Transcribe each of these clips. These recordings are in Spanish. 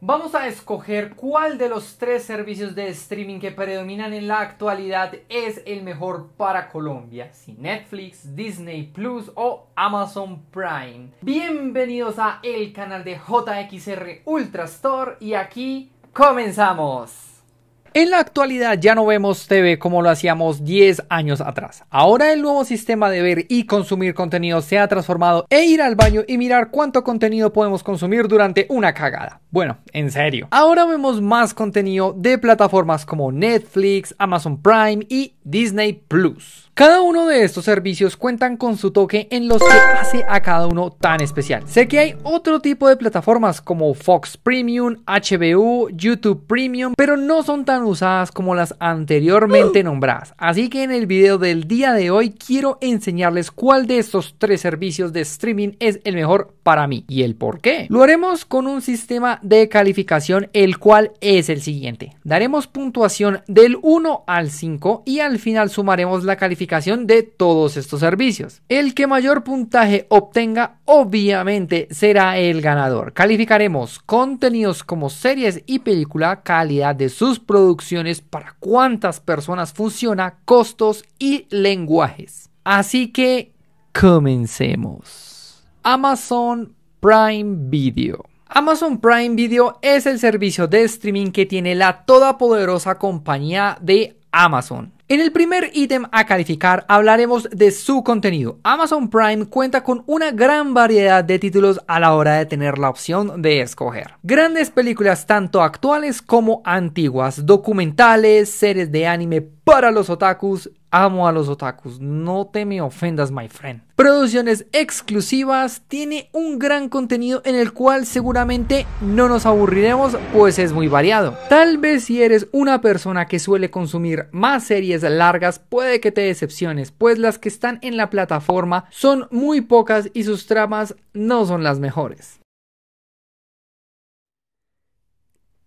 Vamos a escoger cuál de los tres servicios de streaming que predominan en la actualidad es el mejor para Colombia, si Netflix, Disney Plus o Amazon Prime. Bienvenidos a el canal de JXR Store y aquí comenzamos. En la actualidad ya no vemos TV como lo hacíamos 10 años atrás. Ahora el nuevo sistema de ver y consumir contenido se ha transformado e ir al baño y mirar cuánto contenido podemos consumir durante una cagada. Bueno, en serio. Ahora vemos más contenido de plataformas como Netflix, Amazon Prime y Disney Plus. Cada uno de estos servicios cuentan con su toque en los que hace a cada uno tan especial. Sé que hay otro tipo de plataformas como Fox Premium, HBO, YouTube Premium, pero no son tan usadas como las anteriormente nombradas. Así que en el video del día de hoy quiero enseñarles cuál de estos tres servicios de streaming es el mejor para mí y el por qué. Lo haremos con un sistema de calificación el cual es el siguiente. Daremos puntuación del 1 al 5 y al final sumaremos la calificación de todos estos servicios. El que mayor puntaje obtenga obviamente será el ganador. Calificaremos contenidos como series y película, calidad de sus producciones, para cuántas personas funciona, costos y lenguajes. Así que comencemos. Amazon Prime Video. Amazon Prime Video es el servicio de streaming que tiene la todopoderosa compañía de Amazon. En el primer ítem a calificar hablaremos de su contenido. Amazon Prime cuenta con una gran variedad de títulos a la hora de tener la opción de escoger. Grandes películas tanto actuales como antiguas, documentales, series de anime, para los otakus. Amo a los otakus, no te me ofendas, my friend. Producciones exclusivas, tiene un gran contenido en el cual seguramente no nos aburriremos, pues es muy variado. Tal vez si eres una persona que suele consumir más series largas, puede que te decepciones, pues las que están en la plataforma son muy pocas y sus tramas no son las mejores.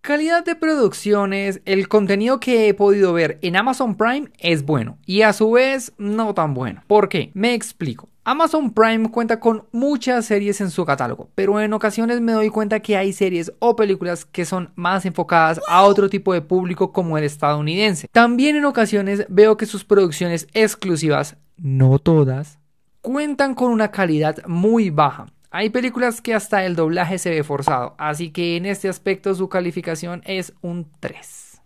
Calidad de producciones, el contenido que he podido ver en Amazon Prime es bueno y a su vez no tan bueno. ¿Por qué? Me explico. Amazon Prime cuenta con muchas series en su catálogo, pero en ocasiones me doy cuenta que hay series o películas que son más enfocadas a otro tipo de público como el estadounidense. También en ocasiones veo que sus producciones exclusivas, no todas, cuentan con una calidad muy baja hay películas que hasta el doblaje se ve forzado, así que en este aspecto su calificación es un 3.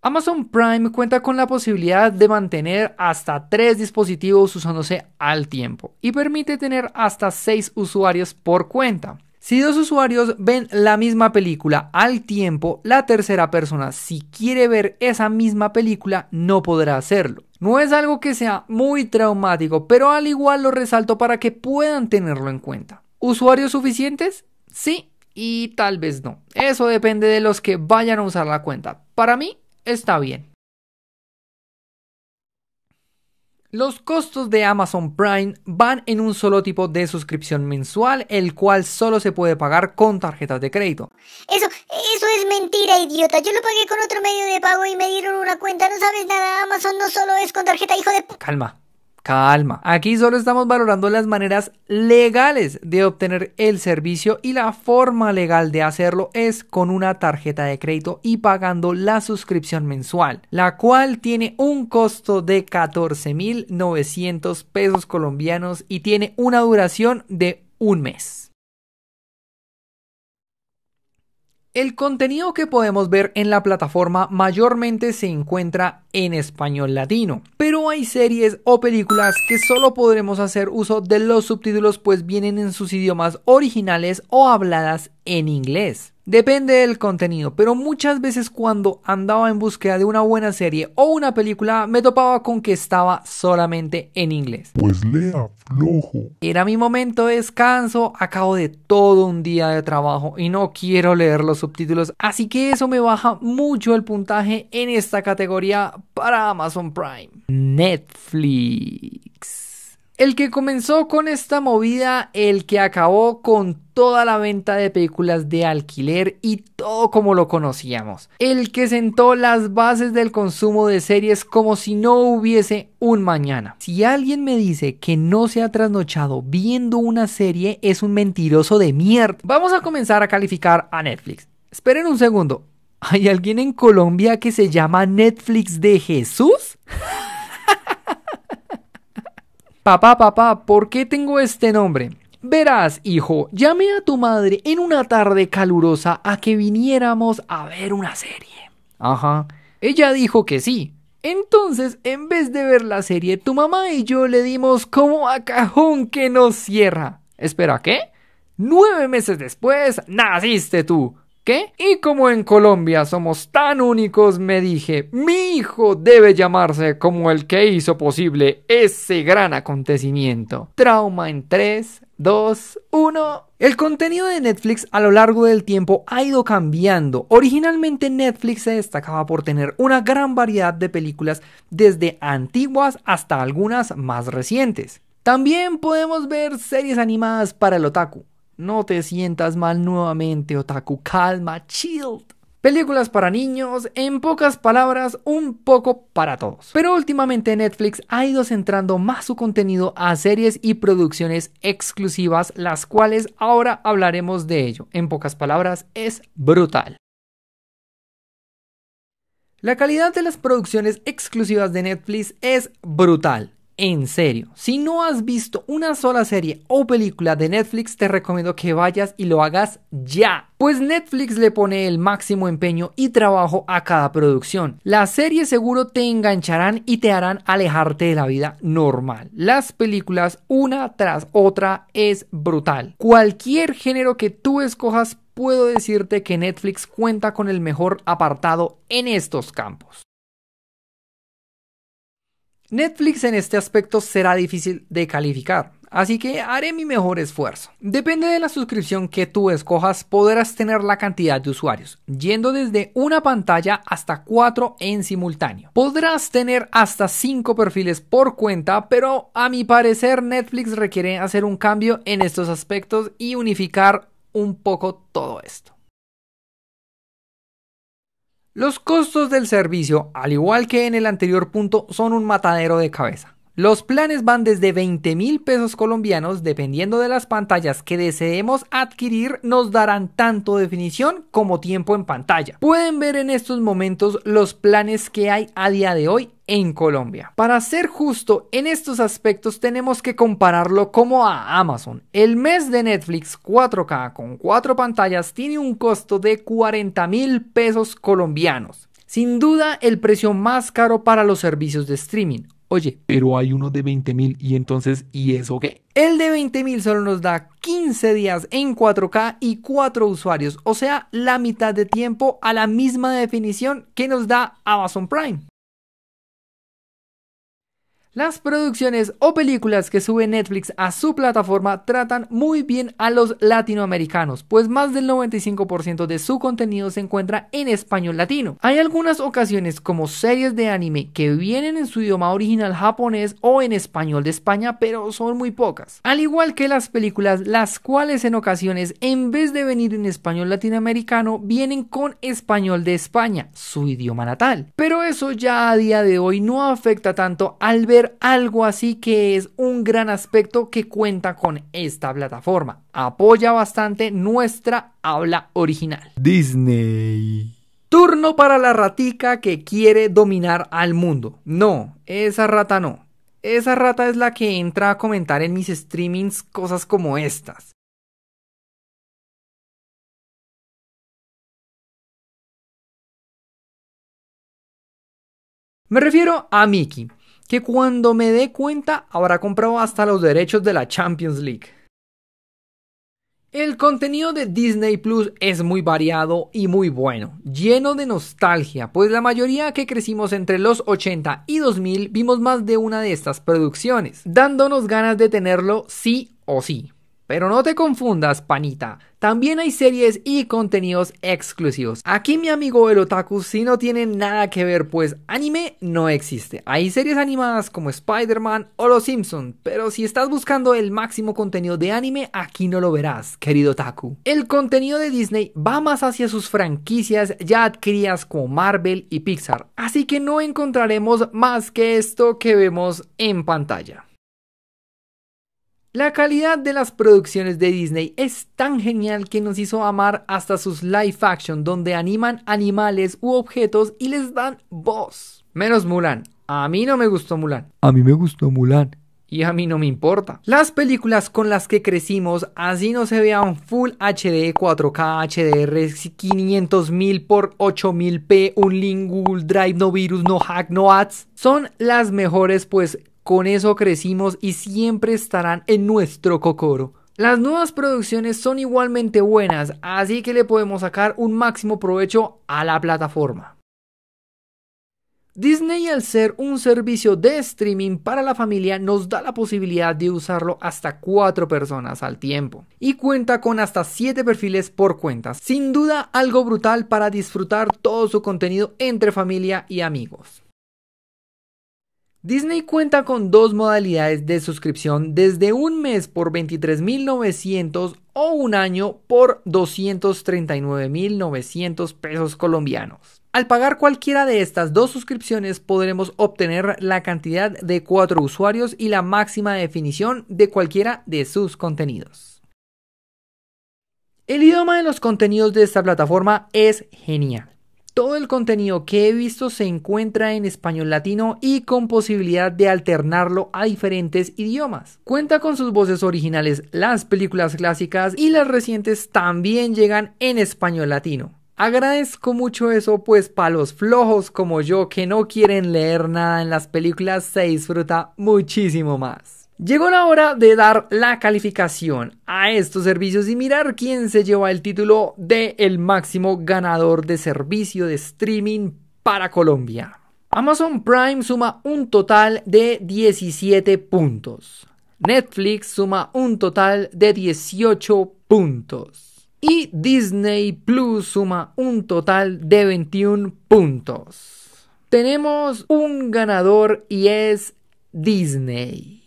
Amazon Prime cuenta con la posibilidad de mantener hasta 3 dispositivos usándose al tiempo y permite tener hasta 6 usuarios por cuenta. Si dos usuarios ven la misma película al tiempo, la tercera persona, si quiere ver esa misma película, no podrá hacerlo. No es algo que sea muy traumático, pero al igual lo resalto para que puedan tenerlo en cuenta. ¿Usuarios suficientes? Sí y tal vez no. Eso depende de los que vayan a usar la cuenta. Para mí está bien. Los costos de Amazon Prime van en un solo tipo de suscripción mensual, el cual solo se puede pagar con tarjetas de crédito. Eso, eso es mentira, idiota. Yo lo pagué con otro medio de pago y me dieron una cuenta. No sabes nada, Amazon no solo es con tarjeta, hijo de... Calma, Calma, aquí solo estamos valorando las maneras legales de obtener el servicio y la forma legal de hacerlo es con una tarjeta de crédito y pagando la suscripción mensual, la cual tiene un costo de 14.900 pesos colombianos y tiene una duración de un mes. El contenido que podemos ver en la plataforma mayormente se encuentra en español latino. Pero hay series o películas que solo podremos hacer uso de los subtítulos pues vienen en sus idiomas originales o habladas en inglés. Depende del contenido, pero muchas veces cuando andaba en búsqueda de una buena serie o una película me topaba con que estaba solamente en inglés. Pues lea flojo. Era mi momento de descanso, acabo de todo un día de trabajo y no quiero leer los subtítulos, así que eso me baja mucho el puntaje en esta categoría para Amazon Prime. Netflix. El que comenzó con esta movida, el que acabó con toda la venta de películas de alquiler y todo como lo conocíamos. El que sentó las bases del consumo de series como si no hubiese un mañana. Si alguien me dice que no se ha trasnochado viendo una serie, es un mentiroso de mierda. Vamos a comenzar a calificar a Netflix. Esperen un segundo, ¿Hay alguien en Colombia que se llama Netflix de Jesús? papá, papá, ¿por qué tengo este nombre? Verás, hijo, llamé a tu madre en una tarde calurosa a que viniéramos a ver una serie. Ajá. Ella dijo que sí. Entonces, en vez de ver la serie, tu mamá y yo le dimos como a cajón que nos cierra. Espera, ¿qué? Nueve meses después, naciste tú. Y como en Colombia somos tan únicos, me dije, mi hijo debe llamarse como el que hizo posible ese gran acontecimiento. Trauma en 3, 2, 1. El contenido de Netflix a lo largo del tiempo ha ido cambiando. Originalmente Netflix se destacaba por tener una gran variedad de películas desde antiguas hasta algunas más recientes. También podemos ver series animadas para el otaku. No te sientas mal nuevamente, Otaku. Calma, chill. Películas para niños, en pocas palabras, un poco para todos. Pero últimamente Netflix ha ido centrando más su contenido a series y producciones exclusivas, las cuales ahora hablaremos de ello. En pocas palabras, es brutal. La calidad de las producciones exclusivas de Netflix es brutal en serio. Si no has visto una sola serie o película de Netflix, te recomiendo que vayas y lo hagas ya. Pues Netflix le pone el máximo empeño y trabajo a cada producción. Las series seguro te engancharán y te harán alejarte de la vida normal. Las películas una tras otra es brutal. Cualquier género que tú escojas puedo decirte que Netflix cuenta con el mejor apartado en estos campos. Netflix en este aspecto será difícil de calificar, así que haré mi mejor esfuerzo. Depende de la suscripción que tú escojas, podrás tener la cantidad de usuarios, yendo desde una pantalla hasta cuatro en simultáneo. Podrás tener hasta cinco perfiles por cuenta, pero a mi parecer Netflix requiere hacer un cambio en estos aspectos y unificar un poco todo esto. Los costos del servicio, al igual que en el anterior punto, son un matadero de cabeza. Los planes van desde 20 mil pesos colombianos, dependiendo de las pantallas que deseemos adquirir, nos darán tanto definición como tiempo en pantalla. Pueden ver en estos momentos los planes que hay a día de hoy en Colombia. Para ser justo en estos aspectos tenemos que compararlo como a Amazon. El mes de Netflix 4K con 4 pantallas tiene un costo de 40 mil pesos colombianos. Sin duda el precio más caro para los servicios de streaming. Oye, pero hay uno de 20,000 y entonces, ¿y eso qué? El de 20,000 solo nos da 15 días en 4K y 4 usuarios, o sea, la mitad de tiempo a la misma definición que nos da Amazon Prime. Las producciones o películas que sube Netflix a su plataforma tratan muy bien a los latinoamericanos, pues más del 95% de su contenido se encuentra en español latino. Hay algunas ocasiones como series de anime que vienen en su idioma original japonés o en español de España, pero son muy pocas. Al igual que las películas, las cuales en ocasiones en vez de venir en español latinoamericano, vienen con español de España, su idioma natal. Pero eso ya a día de hoy no afecta tanto al ver algo así que es un gran aspecto que cuenta con esta plataforma. Apoya bastante nuestra habla original. Disney. Turno para la ratica que quiere dominar al mundo. No, esa rata no. Esa rata es la que entra a comentar en mis streamings cosas como estas. Me refiero a Mickey, que cuando me dé cuenta habrá comprado hasta los derechos de la Champions League. El contenido de Disney Plus es muy variado y muy bueno, lleno de nostalgia, pues la mayoría que crecimos entre los 80 y 2000 vimos más de una de estas producciones, dándonos ganas de tenerlo sí o sí. Pero no te confundas, panita. También hay series y contenidos exclusivos. Aquí mi amigo el otaku si no tiene nada que ver, pues anime no existe. Hay series animadas como Spider-Man o Los Simpson, pero si estás buscando el máximo contenido de anime, aquí no lo verás, querido otaku. El contenido de Disney va más hacia sus franquicias ya adquiridas como Marvel y Pixar, así que no encontraremos más que esto que vemos en pantalla. La calidad de las producciones de Disney es tan genial que nos hizo amar hasta sus live action donde animan animales u objetos y les dan voz. Menos Mulan. A mí no me gustó Mulan. A mí me gustó Mulan. Y a mí no me importa. Las películas con las que crecimos, así no se vean Full HD, 4K, HDR, 500.000 mil por 8000p, un lingual Drive, no virus, no hack, no ads, son las mejores pues con eso crecimos y siempre estarán en nuestro cocoro. Las nuevas producciones son igualmente buenas, así que le podemos sacar un máximo provecho a la plataforma. Disney al ser un servicio de streaming para la familia nos da la posibilidad de usarlo hasta 4 personas al tiempo y cuenta con hasta 7 perfiles por cuenta. Sin duda algo brutal para disfrutar todo su contenido entre familia y amigos. Disney cuenta con dos modalidades de suscripción desde un mes por 23.900 o un año por 239.900 pesos colombianos. Al pagar cualquiera de estas dos suscripciones podremos obtener la cantidad de cuatro usuarios y la máxima definición de cualquiera de sus contenidos. El idioma de los contenidos de esta plataforma es genial. Todo el contenido que he visto se encuentra en español latino y con posibilidad de alternarlo a diferentes idiomas. Cuenta con sus voces originales, las películas clásicas y las recientes también llegan en español latino. Agradezco mucho eso, pues para los flojos como yo que no quieren leer nada en las películas se disfruta muchísimo más. Llegó la hora de dar la calificación a estos servicios y mirar quién se lleva el título de el máximo ganador de servicio de streaming para Colombia. Amazon Prime suma un total de 17 puntos. Netflix suma un total de 18 puntos. Y Disney Plus suma un total de 21 puntos. Tenemos un ganador y es Disney.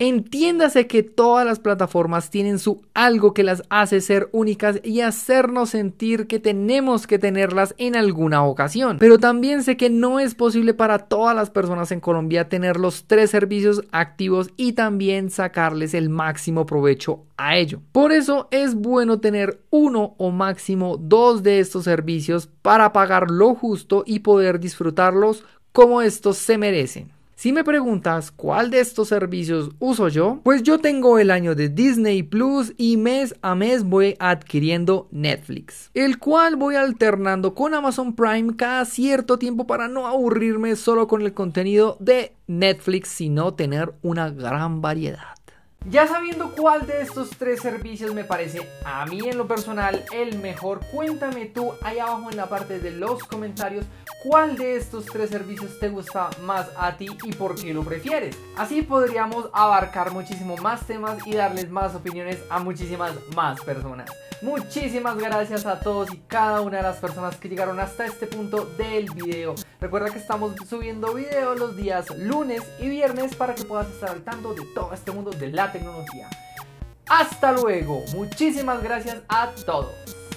Entiéndase que todas las plataformas tienen su algo que las hace ser únicas y hacernos sentir que tenemos que tenerlas en alguna ocasión. Pero también sé que no es posible para todas las personas en Colombia tener los tres servicios activos y también sacarles el máximo provecho a ello. Por eso es bueno tener uno o máximo dos de estos servicios para pagar lo justo y poder disfrutarlos como estos se merecen. Si me preguntas cuál de estos servicios uso yo, pues yo tengo el año de Disney Plus y mes a mes voy adquiriendo Netflix, el cual voy alternando con Amazon Prime cada cierto tiempo para no aburrirme solo con el contenido de Netflix, sino tener una gran variedad. Ya sabiendo cuál de estos tres servicios me parece a mí en lo personal el mejor, cuéntame tú ahí abajo en la parte de los comentarios cuál de estos tres servicios te gusta más a ti y por qué lo prefieres. Así podríamos abarcar muchísimo más temas y darles más opiniones a muchísimas más personas. Muchísimas gracias a todos y cada una de las personas que llegaron hasta este punto del video. Recuerda que estamos subiendo videos los días lunes y viernes para que puedas estar al tanto de todo este mundo de la tecnología. Hasta luego, muchísimas gracias a todos.